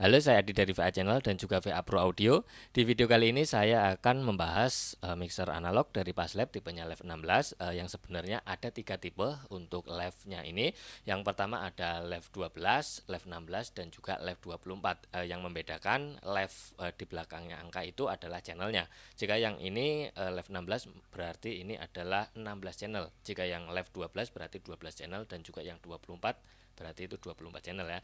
Halo, saya Adi dari VA Channel dan juga VA Pro Audio. Di video kali ini saya akan membahas uh, mixer analog dari Paslab tipenya Lev 16 uh, yang sebenarnya ada tiga tipe untuk Lev-nya ini. Yang pertama ada Lev 12, Lev 16 dan juga Lev 24. Uh, yang membedakan Lev uh, eh, di belakangnya angka itu adalah channelnya. Jika yang ini uh, Lev 16 berarti ini adalah 16 channel. Jika yang Lev 12 berarti 12 channel dan juga yang 24 berarti itu 24 channel ya.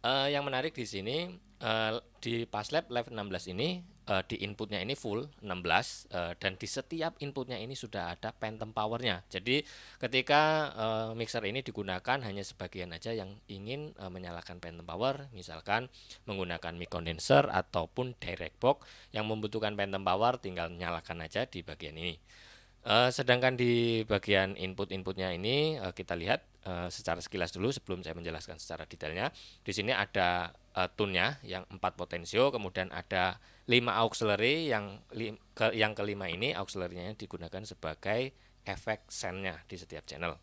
Uh, yang menarik di sini uh, di PasLab Live 16 ini uh, di inputnya ini full 16 uh, dan di setiap inputnya ini sudah ada phantom powernya. Jadi ketika uh, mixer ini digunakan hanya sebagian aja yang ingin uh, menyalakan phantom power, misalkan menggunakan mic condenser ataupun direct box yang membutuhkan phantom power tinggal nyalakan aja di bagian ini. Uh, sedangkan di bagian input-inputnya ini uh, kita lihat uh, secara sekilas dulu sebelum saya menjelaskan secara detailnya. Di sini ada uh, tune yang empat potensio, kemudian ada lima auxiliary yang li, ke, yang kelima ini auxiliary-nya digunakan sebagai efek sendnya di setiap channel.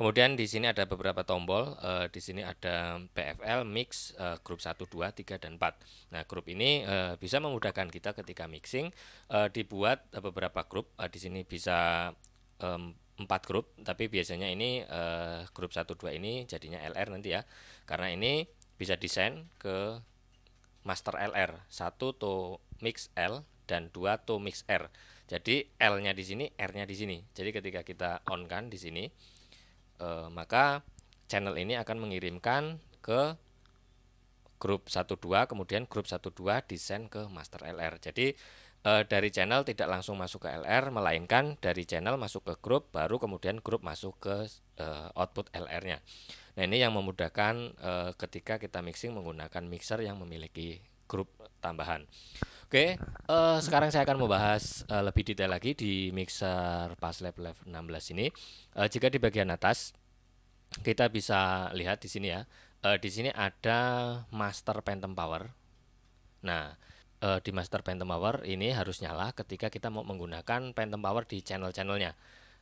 Kemudian di sini ada beberapa tombol. Uh, di sini ada PFL, mix, uh, grup 1, 2, 3, dan 4. Nah, grup ini uh, bisa memudahkan kita ketika mixing. Uh, dibuat uh, beberapa grup. Uh, di sini bisa um, 4 grup, tapi biasanya ini uh, grup 1, 2 ini jadinya LR nanti ya. Karena ini bisa desain ke master LR. 1 to mix L dan 2 to mix R. Jadi L-nya di sini, R-nya di sini. Jadi ketika kita on kan di sini, e, maka channel ini akan mengirimkan ke grup 12 kemudian grup 12 desain ke master LR. Jadi e, dari channel tidak langsung masuk ke LR melainkan dari channel masuk ke grup baru kemudian grup masuk ke e, output LR-nya. Nah, ini yang memudahkan e, ketika kita mixing menggunakan mixer yang memiliki grup tambahan. Oke, okay, uh, eh, sekarang saya akan membahas uh, lebih detail lagi di mixer PASLAB Level 16 ini. Uh, jika di bagian atas kita bisa lihat di sini ya. Uh, di sini ada master phantom power. Nah, uh, di master phantom power ini harus nyala ketika kita mau menggunakan phantom power di channel-channelnya.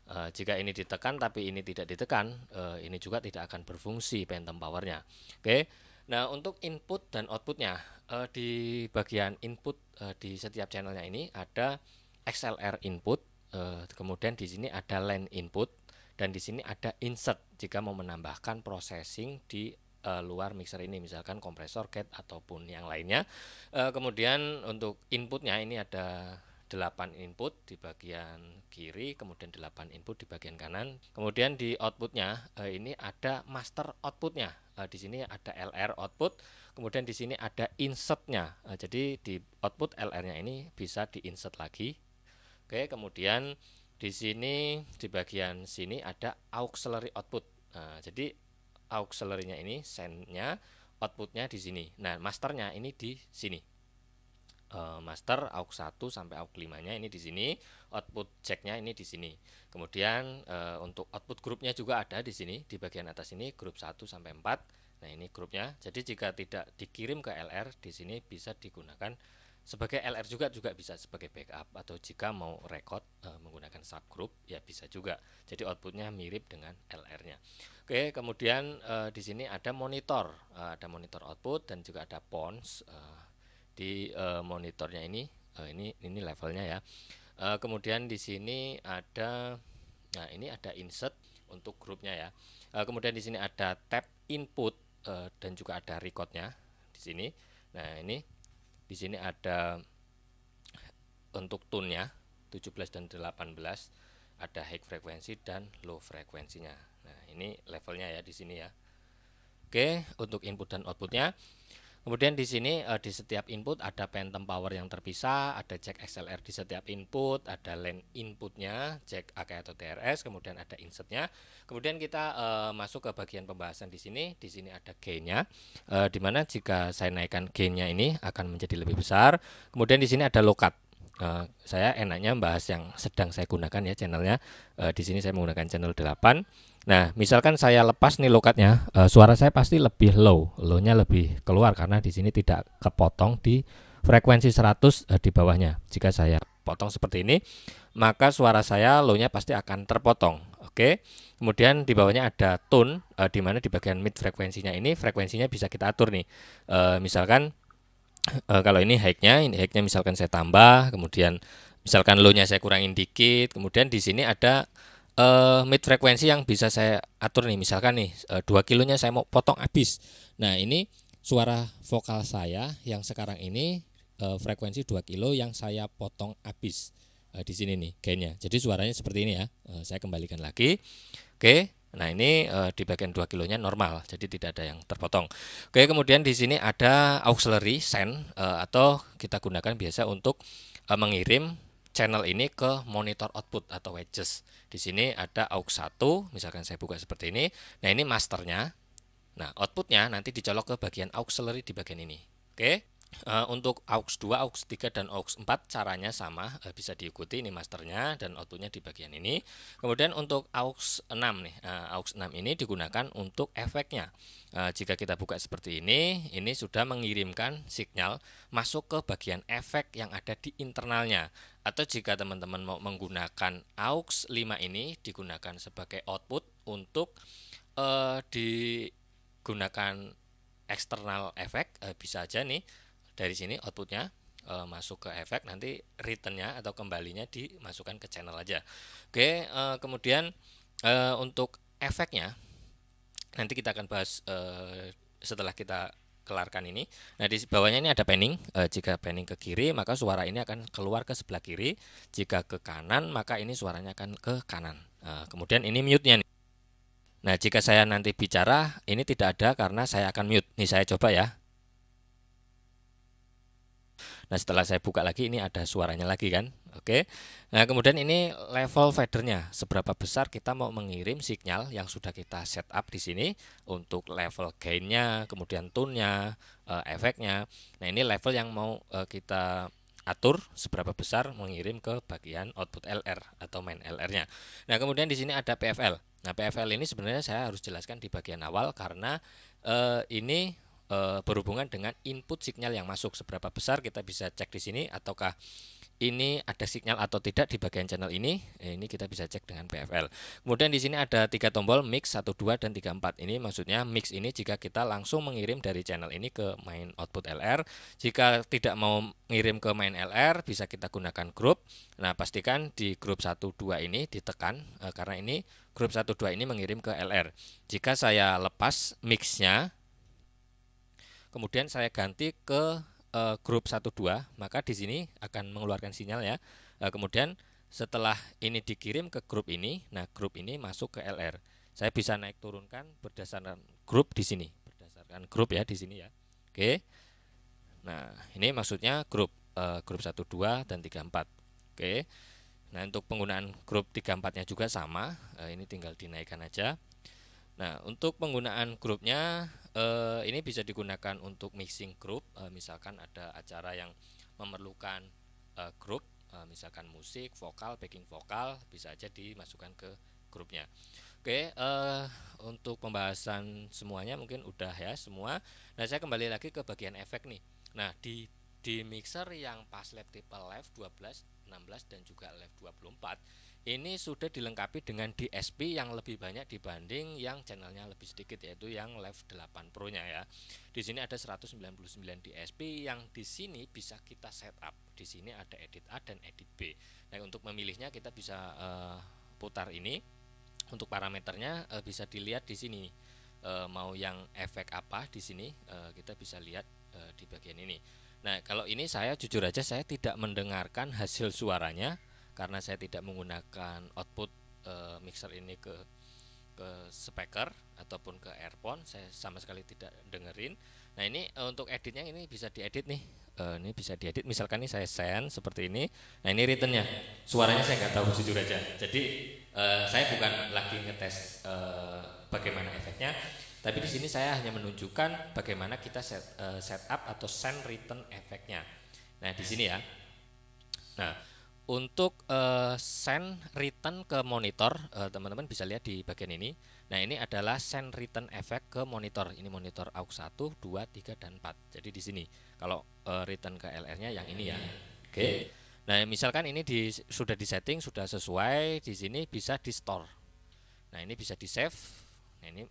Uh, jika ini ditekan tapi ini tidak ditekan, uh, ini juga tidak akan berfungsi phantom powernya. Oke. Okay Nah untuk input dan outputnya uh, di bagian input uh, di setiap channelnya ini ada XLR input, uh, kemudian di sini ada LAN input dan di sini ada insert jika mau menambahkan processing di uh, luar mixer ini misalkan kompresor gate ataupun yang lainnya. Uh, kemudian untuk inputnya ini ada 8 input di bagian kiri, kemudian 8 input di bagian kanan. Kemudian di outputnya ini ada master outputnya. Eh, di sini ada LR output, kemudian di sini ada insertnya. Uh, jadi di output LR-nya ini bisa diinsert lagi. Oke, kemudian di sini di bagian sini ada auxiliary output. Uh, jadi auxiliary-nya ini send-nya, output-nya di sini. Nah, masternya ini di sini. Eh, master AUX 1 sampai AUX 5-nya ini di sini, output checknya ini di sini. Kemudian uh, untuk output grupnya juga ada di sini di bagian atas ini grup 1 sampai 4. Nah, ini grupnya. Jadi jika tidak dikirim ke LR di sini bisa digunakan sebagai LR juga juga bisa sebagai backup atau jika mau record e, menggunakan subgroup ya bisa juga. Jadi outputnya mirip dengan LR-nya. Oke, kemudian e, di sini ada monitor, e, ada monitor output dan juga ada pons. E, di uh, monitornya ini uh, ini ini levelnya ya uh, kemudian di sini ada nah ini ada insert untuk grupnya ya uh, kemudian di sini ada tab input uh, dan juga ada recordnya di sini nah ini di sini ada untuk tunnya 17 dan 18 ada high frekuensi dan low frekuensinya nah ini levelnya ya di sini ya oke untuk input dan outputnya Kemudian di sini uh, di setiap input ada phantom power yang terpisah, ada jack XLR di setiap input, ada LAN inputnya, jack AK atau TRS, kemudian ada insertnya. Kemudian kita uh, masuk ke bagian pembahasan di sini. Di sini ada gainnya, uh, eh, di mana jika saya naikkan gainnya ini akan menjadi lebih besar. Kemudian di sini ada lokat. Uh, saya enaknya bahas yang sedang saya gunakan ya channelnya. Uh, di sini saya menggunakan channel 8 Nah, misalkan saya lepas nih lokatnya, uh, suara saya pasti lebih low, low-nya lebih keluar karena di sini tidak kepotong di frekuensi 100 uh, eh, di bawahnya. Jika saya potong seperti ini, maka suara saya low-nya pasti akan terpotong. Oke. Kemudian di bawahnya ada tone uh, di mana di bagian mid frekuensinya ini frekuensinya bisa kita atur nih. Uh, misalkan uh, kalau ini high-nya, ini high-nya misalkan saya tambah, kemudian misalkan low-nya saya kurangin dikit, kemudian di sini ada uh, mid frekuensi yang bisa saya atur nih misalkan nih eh, dua 2 kilonya saya mau potong habis nah ini suara vokal saya yang sekarang ini uh, frekuensi 2 kilo yang saya potong habis uh, di sini nih gainnya jadi suaranya seperti ini ya uh, saya kembalikan lagi oke okay. nah ini uh, di bagian 2 kilonya normal jadi tidak ada yang terpotong oke kemudian di sini ada auxiliary send uh, atau kita gunakan biasa untuk uh, mengirim channel ini ke monitor output atau wedges. Di sini ada aux 1, misalkan saya buka seperti ini. Nah, ini masternya. Nah, outputnya nanti dicolok ke bagian auxiliary di bagian ini. Oke. Uh, untuk aux 2, aux 3, dan aux 4 caranya sama, uh, bisa diikuti ini masternya dan outputnya di bagian ini. Kemudian untuk aux 6 nih, uh, aux 6 ini digunakan untuk efeknya. Uh, jika kita buka seperti ini, ini sudah mengirimkan sinyal masuk ke bagian efek yang ada di internalnya atau jika teman-teman mau menggunakan AUX 5 ini digunakan sebagai output untuk eh, digunakan external efek eh, bisa aja nih dari sini outputnya uh, masuk ke efek nanti returnnya atau kembalinya dimasukkan ke channel aja oke uh, kemudian uh, untuk efeknya nanti kita akan bahas uh, setelah kita kelarkan ini. Nah, di bawahnya ini ada panning. E, eh, jika panning ke kiri, maka suara ini akan keluar ke sebelah kiri. Jika ke kanan, maka ini suaranya akan ke kanan. E, kemudian ini mute-nya. Nah, jika saya nanti bicara, ini tidak ada karena saya akan mute. Nih saya coba ya. Nah, setelah saya buka lagi, ini ada suaranya lagi kan. Oke. Nah, kemudian ini level fadernya, seberapa besar kita mau mengirim sinyal yang sudah kita setup di sini untuk level gainnya, kemudian tunnya, eh, efeknya. Nah, ini level yang mau eh, kita atur seberapa besar mengirim ke bagian output LR atau main LR-nya. Nah, kemudian di sini ada PFL. Nah, PFL ini sebenarnya saya harus jelaskan di bagian awal karena eh, ini eh, berhubungan dengan input sinyal yang masuk seberapa besar kita bisa cek di sini ataukah ini ada sinyal atau tidak di bagian channel ini. Eh, ini kita bisa cek dengan PFL. Kemudian di sini ada tiga tombol mix 1, 2 dan 3, 4. Ini maksudnya mix ini jika kita langsung mengirim dari channel ini ke main output LR. Jika tidak mau mengirim ke main LR bisa kita gunakan grup. Nah, pastikan di grup 1 2 ini ditekan eh, karena ini grup 1 2 ini mengirim ke LR. Jika saya lepas mixnya kemudian saya ganti ke uh, grup 12 maka di sini akan mengeluarkan sinyal ya. Uh, kemudian setelah ini dikirim ke grup ini, nah grup ini masuk ke LR. Saya bisa naik turunkan berdasarkan grup di sini, berdasarkan grup ya di sini ya. Oke. Nah, ini maksudnya grup uh, grup 12 dan 34 Oke. Nah, untuk penggunaan grup 34 nya juga sama, uh, ini tinggal dinaikkan aja. Nah, untuk penggunaan grupnya uh, ini bisa digunakan untuk mixing group uh, misalkan ada acara yang memerlukan uh, eh, grup uh, misalkan musik vokal backing vokal bisa aja dimasukkan ke grupnya oke uh, untuk pembahasan semuanya mungkin udah ya semua nah saya kembali lagi ke bagian efek nih nah di di mixer yang pas lab tipe live 12, 16 dan juga live 24 ini sudah dilengkapi dengan DSP yang lebih banyak dibanding yang channelnya lebih sedikit yaitu yang live 8 Pro nya ya di sini ada 199 DSP yang di sini bisa kita setup di sini ada edit A dan edit B nah untuk memilihnya kita bisa uh, putar ini untuk parameternya uh, bisa dilihat di sini uh, mau yang efek apa di sini uh, kita bisa lihat uh, di bagian ini Nah, kalau ini saya jujur aja saya tidak mendengarkan hasil suaranya karena saya tidak menggunakan output e, mixer ini ke ke speaker ataupun ke earphone, saya sama sekali tidak dengerin. Nah, ini e, untuk editnya ini bisa diedit nih. E, ini bisa diedit. Misalkan ini saya send seperti ini. Nah, ini returnnya. Suaranya saya nggak tahu jujur aja. Jadi e, saya bukan lagi ngetes e, bagaimana efeknya tapi di sini saya hanya menunjukkan bagaimana kita set, uh, set up atau send return efeknya. Nah, di sini ya. Nah, untuk uh, send return ke monitor, eh, teman-teman uh, bisa lihat di bagian ini. Nah, ini adalah send return efek ke monitor. Ini monitor AUX 1, 2, 3 dan 4. Jadi di sini kalau uh, return ke LR-nya yang ini ya. Oke. Okay. Nah, misalkan ini di, sudah disetting, sudah sesuai, di sini bisa di store. Nah, ini bisa di save. Nah, ini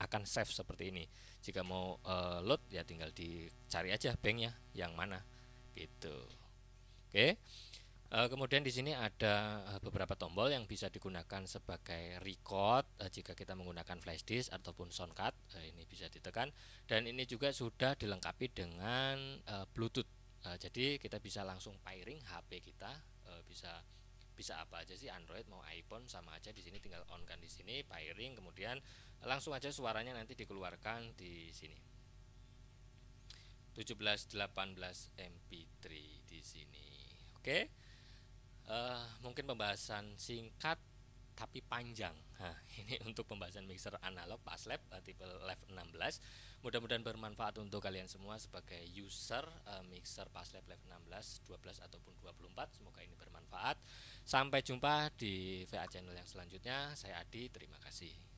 akan save seperti ini jika mau uh, load ya tinggal dicari aja banknya yang mana gitu oke okay. uh, eh, kemudian di sini ada eh, beberapa tombol yang bisa digunakan sebagai record uh, jika kita menggunakan flash disk ataupun sound card uh, ini bisa ditekan dan ini juga sudah dilengkapi dengan uh, bluetooth uh, jadi kita bisa langsung pairing HP kita uh, bisa bisa apa aja sih Android mau iPhone sama aja di sini tinggal on kan di sini pairing kemudian langsung aja suaranya nanti dikeluarkan di sini 17 18 MP3 di sini oke okay? uh, eh, mungkin pembahasan singkat tapi panjang. Nah, ini untuk pembahasan mixer analog pas lab eh, tipe lab 16. Mudah-mudahan bermanfaat untuk kalian semua sebagai user uh, mixer pas lab lab 16, 12 ataupun 24. Semoga ini bermanfaat. Sampai jumpa di VA channel yang selanjutnya. Saya Adi, terima kasih.